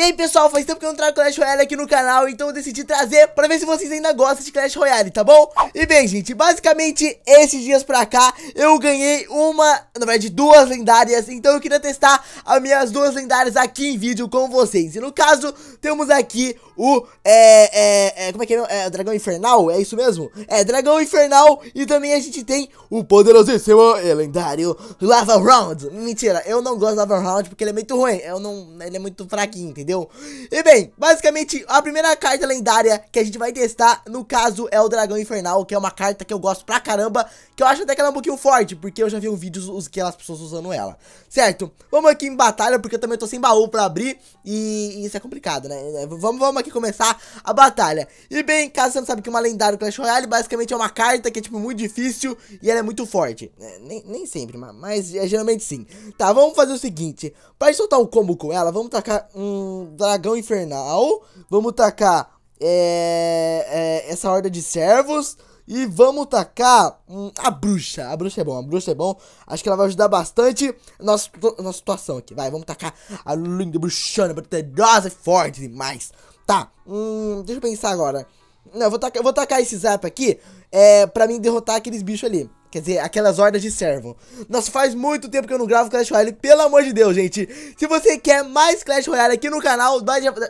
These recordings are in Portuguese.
E aí pessoal, faz tempo que eu não trago Clash Royale aqui no canal, então eu decidi trazer pra ver se vocês ainda gostam de Clash Royale, tá bom? E bem gente, basicamente esses dias pra cá eu ganhei uma, na verdade duas lendárias, então eu queria testar as minhas duas lendárias aqui em vídeo com vocês. E no caso, temos aqui o, é, é, é como é que é, é, Dragão Infernal, é isso mesmo? É, Dragão Infernal e também a gente tem o poderosíssimo e lendário Lava Round. Mentira, eu não gosto do Lava Round porque ele é muito ruim, eu não, ele é muito fraquinho, entendeu? entendeu? E bem, basicamente a primeira carta lendária que a gente vai testar, no caso, é o Dragão Infernal, que é uma carta que eu gosto pra caramba, que eu acho até que ela é um pouquinho forte, porque eu já vi um vídeo os que as pessoas usando ela, certo? Vamos aqui em batalha, porque eu também tô sem baú pra abrir, e, isso é complicado, né? É, vamos, vamos aqui começar a batalha. E bem, caso você não sabe que uma lendária Clash Royale, basicamente é uma carta que é, tipo, muito difícil e ela é muito forte. É, nem, nem sempre, mas, mas é, geralmente sim. Tá, vamos fazer o seguinte, pra soltar um combo com ela, vamos tacar... um dragão infernal. Vamos tacar é, é, essa horda de servos. E vamos tacar hum, a bruxa. A bruxa é bom, a bruxa é bom. Acho que ela vai ajudar bastante a nossa, nossa situação aqui. Vai, vamos tacar a linda bruxona, poderosa e forte demais. Tá, hum, deixa eu pensar agora. Não, eu vou tacar, eu vou tacar esse zap aqui é, pra mim derrotar aqueles bichos ali. Quer dizer, aquelas hordas de servo. Nossa, faz muito tempo que eu não gravo Clash Royale, pelo amor de Deus, gente. Se você quer mais Clash Royale aqui no canal,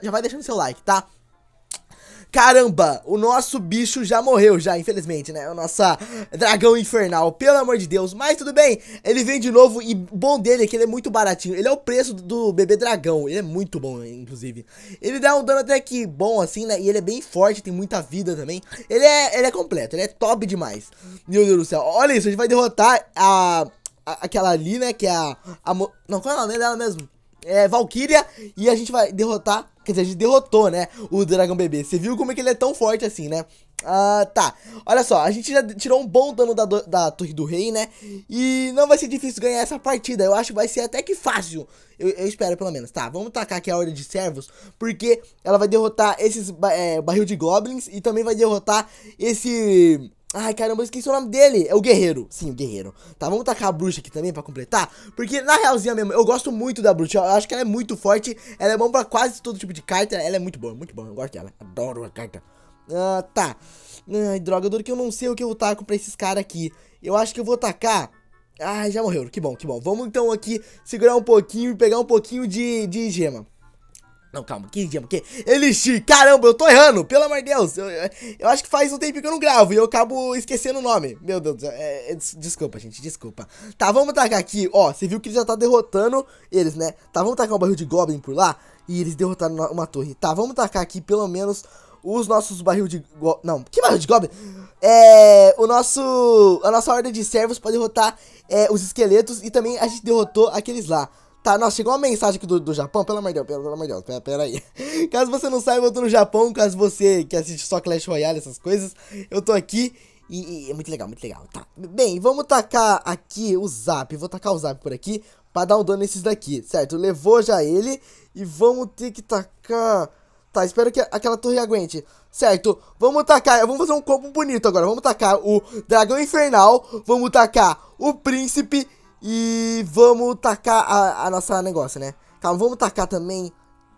já vai deixando seu like, tá? Caramba, o nosso bicho já morreu já, infelizmente, né? O nosso dragão infernal, pelo amor de Deus. Mas tudo bem, ele vem de novo e bom dele é que ele é muito baratinho. Ele é o preço do bebê dragão, ele é muito bom, inclusive. Ele dá um dano até que bom, assim, né? E ele é bem forte, tem muita vida também. Ele é, ele é completo, ele é top demais. Meu Deus do céu, olha isso, a gente vai derrotar a... a aquela ali, né, que é a... a não, qual é o nome dela mesmo? é, Valkyria e a gente vai derrotar Quer dizer, a gente derrotou, né? O dragão bebê. Você viu como é que ele é tão forte assim, né? Ah, tá. Olha só, a gente já tirou um bom dano da, da Torre do Rei, né? E não vai ser difícil ganhar essa partida. Eu acho que vai ser até que fácil. Eu, eu espero, pelo menos. Tá, vamos tacar aqui a Ordem de Servos. Porque ela vai derrotar esses é, barril de Goblins. E também vai derrotar esse Ai, caramba, eu esqueci o nome dele. É o Guerreiro. Sim, o Guerreiro. Tá, vamos tacar a bruxa aqui também pra completar. Porque, na realzinha mesmo, eu gosto muito da bruxa. Eu acho que ela é muito forte. Ela é bom pra quase todo tipo de carta. Ela é muito boa, muito boa. Eu gosto dela. Adoro a carta. Ah, tá. Ai, droga, duro que eu não sei o que eu taco pra esses caras aqui. Eu acho que eu vou tacar... Ai, já morreu. Que bom, que bom. Vamos então aqui segurar um pouquinho e pegar um pouquinho de, de gema. Não, calma, 15 dias, porque Elixir, caramba, eu tô errando, pelo amor de Deus. Eu, eu acho que faz um tempo que eu não gravo e eu acabo esquecendo o nome. Meu Deus, é, é, desculpa, gente, desculpa. Tá, vamos tacar aqui, ó, você viu que ele já tá derrotando eles, né? Tá, vamos tacar um barril de Goblin por lá e eles derrotaram uma torre. Tá, vamos tacar aqui pelo menos os nossos barril de... Goblin, Não, que barril de Goblin? É... O nosso... A nossa ordem de servos pra derrotar é, os esqueletos e também a gente derrotou aqueles lá. Tá, nossa, chegou uma mensagem aqui do, do Japão, pelo amor de Deus, pelo, pelo amor de Deus, pera, pera aí. Caso você não saiba, eu tô no Japão, caso você que assiste só Clash Royale, essas coisas, eu tô aqui e, e é muito legal, muito legal, tá. Bem, vamos tacar aqui o zap, vou tacar o zap por aqui pra dar um dano nesses daqui, certo? Levou já ele e vamos ter que tacar... Tá, espero que aquela torre aguente. Certo, vamos tacar, vamos fazer um combo bonito agora. Vamos tacar o dragão infernal, vamos tacar o príncipe e vamos tacar a, a nossa negócio, né? Calma, vamos tacar também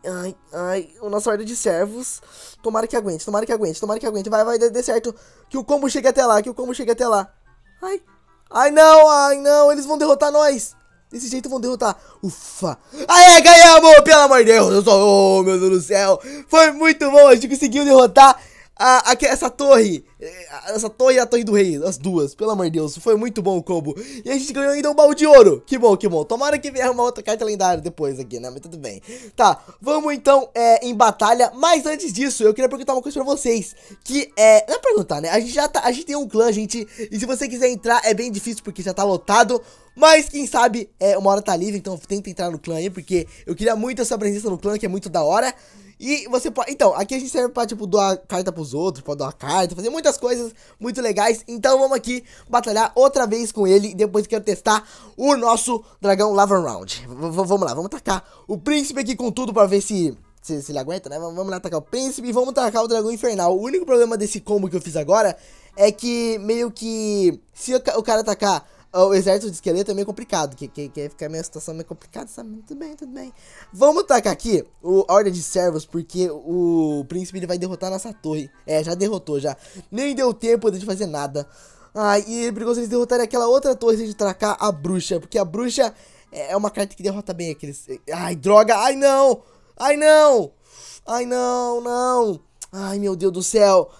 Ai, ai, o nosso ordem de servos. Tomara que aguente, tomara que aguente, tomara que aguente. Vai, vai, dê certo. Que o combo chegue até lá, que o combo chegue até lá. Ai, ai não, ai não, eles vão derrotar nós. Desse jeito vão derrotar. Ufa. Aê, ganhamos, pelo amor de Deus. oh, meu Deus do céu. Foi muito bom, a gente conseguiu derrotar a, a, essa torre, eh, essa torre e a torre do rei, as duas, pelo amor de Deus, foi muito bom o combo. E a gente ganhou ainda um balde de ouro, que bom, que bom. Tomara que venha uma outra carta lendária depois aqui, né, mas tudo bem. Tá, vamos então é, em batalha, mas antes disso, eu queria perguntar uma coisa pra vocês, que é, não é perguntar, né, a gente já tá, a gente tem um clã, gente, e se você quiser entrar é bem difícil porque já tá lotado, mas quem sabe é, uma hora tá livre, então tenta entrar no clã aí, porque eu queria muito essa presença no clã, que é muito da hora. E você pode. Então, aqui a gente serve pra, tipo, doar carta pros outros, pode doar carta, fazer muitas coisas muito legais. Então vamos aqui batalhar outra vez com ele. Depois quero testar o nosso dragão Lava Round. V vamos lá, vamos atacar o príncipe aqui com tudo pra ver se. Se, se ele aguenta, né? Vamos lá atacar o príncipe e vamos atacar o dragão infernal. O único problema desse combo que eu fiz agora é que meio que se o cara atacar o exército de esqueleto é meio complicado. Que, que, que fica a minha situação meio complicada, sabe? Tudo bem, tudo bem. Vamos tacar aqui o a Ordem de Servos, porque o príncipe ele vai derrotar a nossa torre. É, já derrotou, já. Nem deu tempo de fazer nada. Ah, e é ele brigou se eles derrotarem aquela outra torre se a gente tracar a bruxa. Porque a bruxa é, é uma carta que derrota bem aqueles. Ai, droga! Ai não! Ai não! Ai não, não! Ai meu Deus do céu!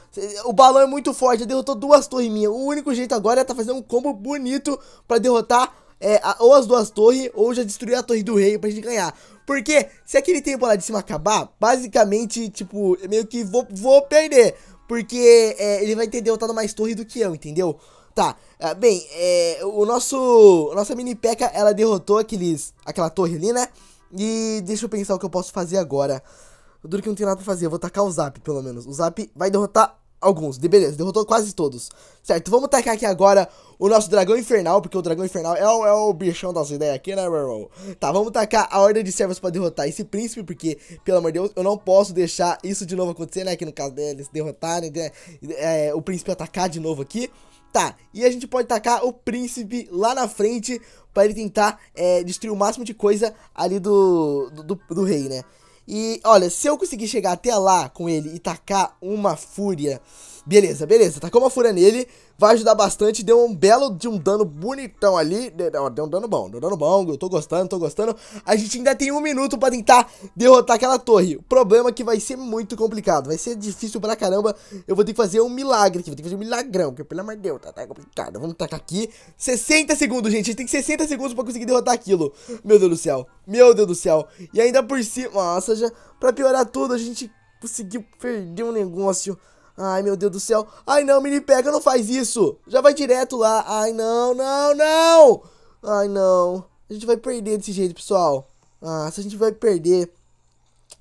O balão é muito forte, já derrotou duas torres minhas. O único jeito agora é tá fazendo um combo bonito pra derrotar é, a, ou as duas torres, ou já destruir a torre do rei pra gente ganhar. Porque se aquele tempo lá de cima acabar, basicamente, tipo, meio que vou, vou perder. Porque é, ele vai ter derrotado mais torre do que eu, entendeu? Tá, é, bem, é, o nosso, nossa mini peca ela derrotou aqueles, aquela torre ali, né? E deixa eu pensar o que eu posso fazer agora. O duro que não tem nada pra fazer, eu vou tacar o Zap, pelo menos. O Zap vai derrotar alguns, de beleza, derrotou quase todos. Certo, vamos tacar aqui agora o nosso dragão infernal, porque o dragão infernal é o, é o bichão das ideias aqui, né, meu irmão? Tá, vamos tacar a ordem de servos pra derrotar esse príncipe, porque, pelo amor de Deus, eu não posso deixar isso de novo acontecer, né? Que no caso deles derrotarem, né, é, o príncipe atacar de novo aqui. Tá, e a gente pode tacar o príncipe lá na frente para ele tentar é, destruir o máximo de coisa ali do, do, do, do rei, né? E olha, se eu conseguir chegar até lá com ele e tacar uma fúria Beleza, beleza. Tacou tá uma fura nele. Vai ajudar bastante. Deu um belo de um dano bonitão ali. Deu, deu um dano bom, deu um dano bom. Eu tô gostando, tô gostando. A gente ainda tem um minuto pra tentar derrotar aquela torre. O problema é que vai ser muito complicado. Vai ser difícil pra caramba. Eu vou ter que fazer um milagre aqui. Vou ter que fazer um milagrão. Porque, pelo amor de Deus, tá, tá complicado. Vamos tacar aqui. 60 segundos, gente. A gente tem 60 segundos pra conseguir derrotar aquilo. Meu Deus do céu. Meu Deus do céu. E ainda por cima. Nossa, já. Pra piorar tudo, a gente conseguiu perder um negócio. Ai, meu Deus do céu. Ai, não, mini pega, não faz isso. Já vai direto lá. Ai, não, não, não. Ai, não. A gente vai perder desse jeito, pessoal. Ah, se a gente vai perder...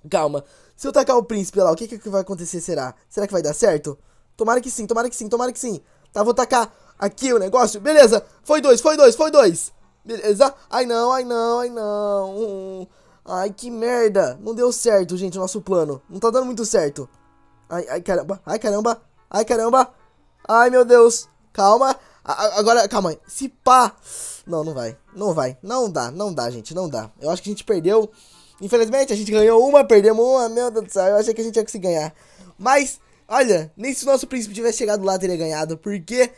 Calma. Se eu tacar o príncipe lá, o que que vai acontecer, será? Será que vai dar certo? Tomara que sim, tomara que sim, tomara que sim. Tá, vou tacar aqui o negócio. Beleza. Foi dois, foi dois, foi dois. Beleza? Ai, não, ai, não, ai, não. Ai, que merda. Não deu certo, gente, o nosso plano. Não tá dando muito certo. Ai, ai, caramba. Ai, caramba. Ai, caramba. Ai, meu Deus. Calma. A, agora, calma aí. Se pá. Não, não vai. Não vai. Não dá, não dá, gente. Não dá. Eu acho que a gente perdeu. Infelizmente, a gente ganhou uma, perdemos uma. Meu Deus do céu. Eu achei que a gente ia conseguir ganhar. Mas, olha. Nem se o nosso príncipe tivesse chegado lá, teria ganhado. Porque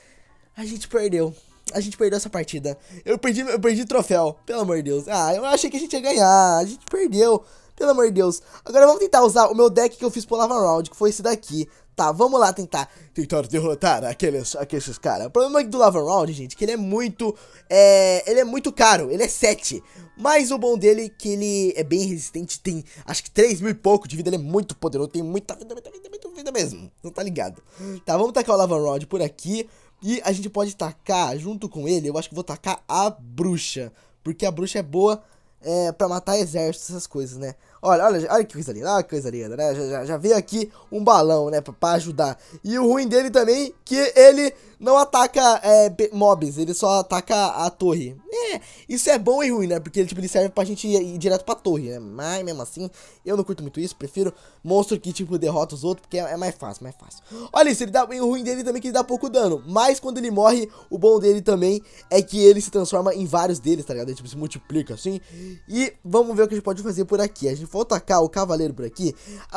a gente perdeu. A gente perdeu essa partida. Eu perdi, eu perdi o troféu. Pelo amor de Deus. Ah, eu achei que a gente ia ganhar. A gente perdeu. Pelo amor de Deus. Agora vamos tentar usar o meu deck que eu fiz pro Lava Round, que foi esse daqui. Tá, vamos lá tentar. Tentar derrotar aqueles, aqueles caras. O problema do Lava Round, gente, é que ele é muito. É, ele é muito caro. Ele é 7. Mas o bom dele é que ele é bem resistente. Tem acho que 3 mil e pouco de vida. Ele é muito poderoso. Tem muita vida, muita vida, muita vida mesmo. Não tá ligado. Tá, vamos tacar o Lava Round por aqui. E a gente pode tacar junto com ele. Eu acho que vou tacar a bruxa. Porque a bruxa é boa é, para matar exércitos, essas coisas, né? Olha, olha, olha que coisa linda, olha que coisa linda, né? Já, já, já veio aqui um balão, né, pra, pra, ajudar. E o ruim dele também, que ele não ataca é, mobs, ele só ataca a torre. É, isso é bom e ruim, né? Porque tipo, ele serve pra gente ir, ir direto pra torre, né? Mas mesmo assim, eu não curto muito isso, prefiro monstro que, tipo, derrota os outros, porque é, é mais fácil, mais fácil. Olha isso, ele dá, o ruim dele também é que ele dá pouco dano, mas quando ele morre, o bom dele também é que ele se transforma em vários deles, tá ligado? Ele, tipo, se multiplica, assim. E vamos ver o que a gente pode fazer por aqui. A gente vou tacar o cavaleiro por aqui.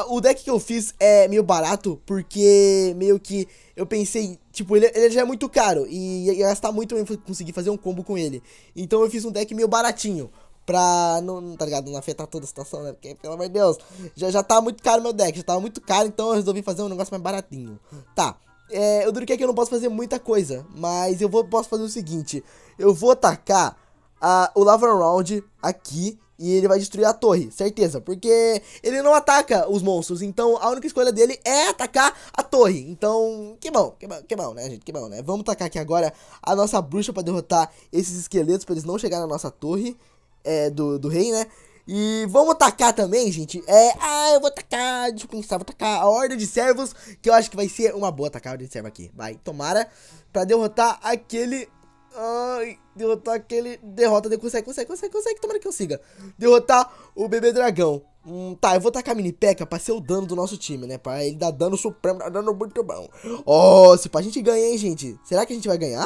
O deck que eu fiz é meio barato, porque meio que eu pensei, tipo, ele, ele já é muito caro e ia gastar muito pra conseguir fazer um combo com ele. Então eu fiz um deck meio baratinho. Pra não, tá ligado? Não afetar toda a situação, né? Porque, pelo amor de Deus, já, já tá muito caro meu deck, já tava muito caro, então eu resolvi fazer um negócio mais baratinho. Tá, é, eu duro que eu não posso fazer muita coisa, mas eu vou, posso fazer o seguinte: eu vou atacar o Lava Round aqui e ele vai destruir a torre, certeza. Porque ele não ataca os monstros. Então a única escolha dele é atacar a torre. Então, que bom, que bom, que bom, né, gente? Que bom, né? Vamos atacar aqui agora a nossa bruxa para derrotar esses esqueletos para eles não chegarem na nossa torre é, do, do rei, né? E vamos atacar também, gente. É, ah, eu vou atacar, deixa eu pensar, vou atacar a Horda de Servos, que eu acho que vai ser uma boa atacar a Horda de Servos aqui. Vai, tomara, pra derrotar aquele Ai, derrotar aquele. Derrota, né? consegue, consegue, consegue, consegue. Tomara que eu siga. Derrotar o bebê dragão. Hum, tá, eu vou tacar a mini peca pra ser o dano do nosso time, né? Pra ele dar dano supremo, dar dano muito bom. Oh, se pra gente ganhar, hein, gente? Será que a gente vai ganhar?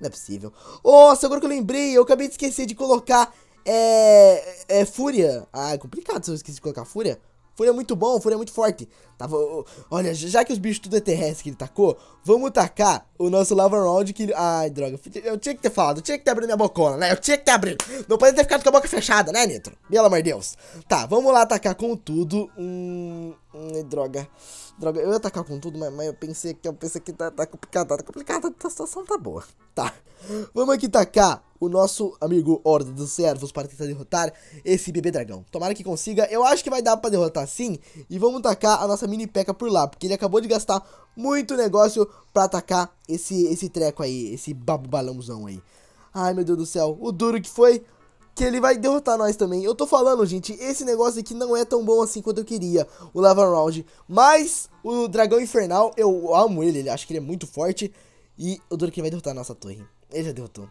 Não é possível. Nossa, oh, agora que eu lembrei, eu acabei de esquecer de colocar. É. É. Fúria. Ah, é complicado se eu esqueci de colocar Fúria. Fúria é muito bom, Fúria é muito forte. Tava, olha, já que os bichos tudo é terrestre que ele tacou, vamos tacar o nosso Lava Round que... Ai, droga, eu tinha que ter falado, eu tinha que ter abrido minha bocona, né? Eu tinha que ter abrido. Não pode ter ficado com a boca fechada, né, Nitro? Pelo amor de Deus. Tá, vamos lá atacar com tudo. Hum, droga. Droga, eu ia atacar com tudo, mas, mas eu pensei que eu pensei que tá, tá complicado, tá, tá complicado, a situação tá boa. Tá, vamos aqui tacar o nosso amigo Horda dos Servos para tentar derrotar esse bebê dragão. Tomara que consiga. Eu acho que vai dar para derrotar sim. E vamos tacar a nossa mini peca por lá, porque ele acabou de gastar muito negócio para atacar esse, esse treco aí, esse balãozão aí. Ai, meu Deus do céu. O duro que foi que ele vai derrotar nós também. Eu tô falando, gente, esse negócio aqui não é tão bom assim quanto eu queria, o Lava Round. Mas o Dragão Infernal, eu amo ele, ele acho que ele é muito forte. E o duro é que vai derrotar a nossa torre. Ele já derrotou.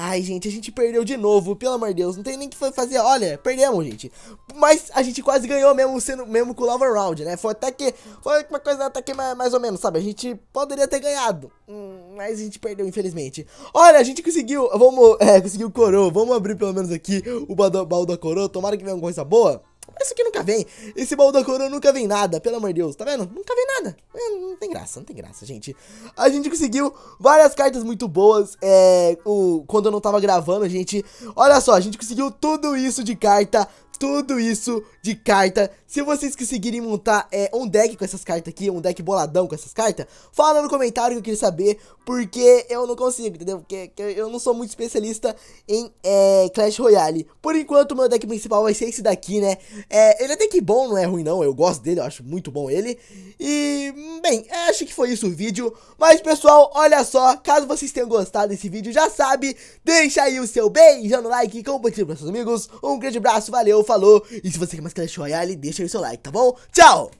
Ai, gente, a gente perdeu de novo, pelo amor de Deus. Não tem nem o que fazer. Olha, perdemos, gente. Mas a gente quase ganhou mesmo, sendo, mesmo com o Lava Round, né? Foi até que. Foi uma coisa até que mais, mais ou menos, sabe? A gente poderia ter ganhado. Hum, mas a gente perdeu, infelizmente. Olha, a gente conseguiu. Vamos. É, conseguiu coroa. Vamos abrir pelo menos aqui o baú da coroa. Tomara que venha alguma coisa boa. Isso aqui nunca vem. Esse baú da coroa nunca vem nada, pelo amor de Deus, tá vendo? Nunca vem nada. É, não tem graça, não tem graça, gente. A gente conseguiu várias cartas muito boas. É, o, quando eu não tava gravando, gente. Olha só, a gente conseguiu tudo isso de carta tudo isso de carta. Se vocês conseguirem montar é, um deck com essas cartas aqui, um deck boladão com essas cartas, fala no comentário que eu queria saber, porque eu não consigo, entendeu? Porque, eu não sou muito especialista em é, Clash Royale. Por enquanto, meu deck principal vai ser esse daqui, né? É, ele é deck bom, não é ruim não, eu gosto dele, eu acho muito bom ele. E, bem, é, acho que foi isso o vídeo. Mas, pessoal, olha só, caso vocês tenham gostado desse vídeo, já sabe, deixa aí o seu beijão no like, compartilha com seus amigos. Um grande abraço, valeu, falou. E se você quer mais Clash Royale, deixa aí o seu like, tá bom? Tchau!